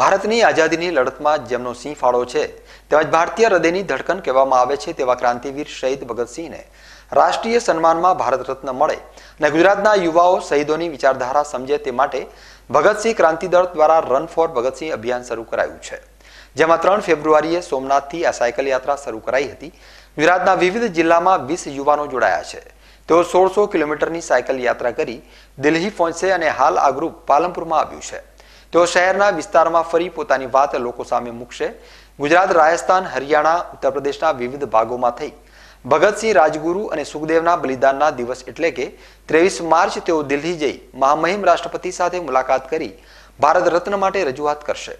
ભારતની આઝાદીની લડતમાં જેમનો સિંહ ફાળો છે તેમજ ભારતીય હૃદયની ધડકન કહેવામાં આવે છે તેવા ક્રાંતિવીર શહીદ ભગતસિંહને રાષ્ટ્રીય સન્માનમાં ભારત રત્ન મળે અને ગુજરાતના યુવાઓ શહીદોની વિચારધારા સમજે તે માટે ભગતસિંહ ક્રાંતિદળ દ્વારા રન ફોર ભગતસિંહ અભિયાન શરૂ કરાયું છે જેમાં ત્રણ ફેબ્રુઆરીએ સોમનાથથી આ સાયકલ યાત્રા શરૂ કરાઈ હતી ગુજરાતના વિવિધ જિલ્લામાં વીસ યુવાનો જોડાયા છે તેઓ સોળસો કિલોમીટરની સાયકલ યાત્રા કરી દિલ્હી પહોંચશે અને હાલ આ ગ્રુપ પાલનપુરમાં આવ્યું છે તેઓ શહેરના વિસ્તારમાં ફરી પોતાની વાત લોકો સામે મૂકશે ગુજરાત રાજસ્થાન હરિયાણા ઉત્તર પ્રદેશના વિવિધ ભાગોમાં થઈ ભગતસિંહ રાજગુરુ અને સુખદેવના બલિદાનના દિવસ એટલે કે ત્રેવીસ માર્ચ તેઓ દિલ્હી જઈ મહામહિમ રાષ્ટ્રપતિ સાથે મુલાકાત કરી ભારત રત્ન માટે રજૂઆત કરશે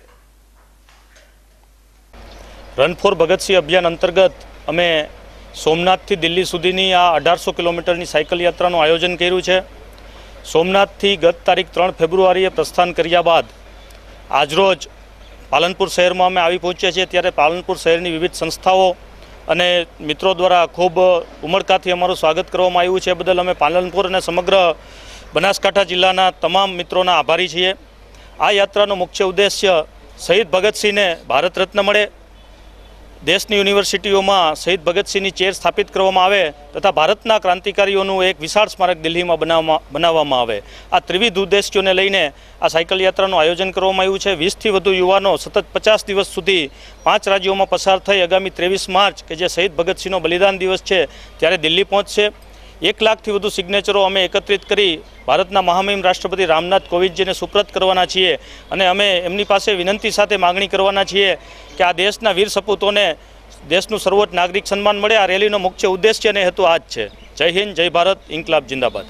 રન ફોર ભગતસિંહ અભિયાન અંતર્ગત અમે સોમનાથથી દિલ્હી સુધીની આ અઢારસો કિલોમીટરની સાયકલ યાત્રાનું આયોજન કર્યું છે સોમનાથથી ગત તારીખ ત્રણ ફેબ્રુઆરીએ પ્રસ્થાન કર્યા બાદ આજરોજ પાલનપુર શહેરમાં અમે આવી પહોંચ્યા છીએ ત્યારે પાલનપુર શહેરની વિવિધ સંસ્થાઓ અને મિત્રો દ્વારા ખૂબ ઉમળકાથી અમારું સ્વાગત કરવામાં આવ્યું છે બદલ અમે પાલનપુર અને સમગ્ર બનાસકાંઠા જિલ્લાના તમામ મિત્રોના આભારી છીએ આ યાત્રાનો મુખ્ય ઉદ્દેશ્ય શહીદ ભગતસિંહને ભારત રત્ન મળે દેશની યુનિવર્સિટીઓમાં શહીદ ભગતસિંહની ચેર સ્થાપિત કરવામાં આવે તથા ભારતના ક્રાંતિકારીઓનું એક વિશાળ સ્મારક દિલ્હીમાં બનાવવામાં બનાવવામાં આવે આ ત્રિવિધ ઉદ્દેશ્યોને લઈને આ સાયકલ યાત્રાનું આયોજન કરવામાં આવ્યું છે વીસથી વધુ યુવાનો સતત પચાસ દિવસ સુધી પાંચ રાજ્યોમાં પસાર થઈ આગામી ત્રેવીસ માર્ચ કે જે શહીદ ભગતસિંહનો બલિદાન દિવસ છે ત્યારે દિલ્હી પહોંચશે એક લાખથી વધુ સિગ્નેચરો અમે એકત્રિત કરી ભારતના મહામહિમ રાષ્ટ્રપતિ રામનાથ કોવિંદજીને સુપ્રત કરવાના છીએ અને અમે એમની પાસે વિનંતી સાથે માગણી કરવાના છીએ કે આ દેશના વીર સપૂતોને દેશનું સર્વોચ્ચ નાગરિક સન્માન મળે આ રેલીનો મુખ્ય ઉદ્દેશ્ય અને હેતુ આ જ છે જય હિન્દ જય ભારત ઇન્કલાબ જિંદાબાદ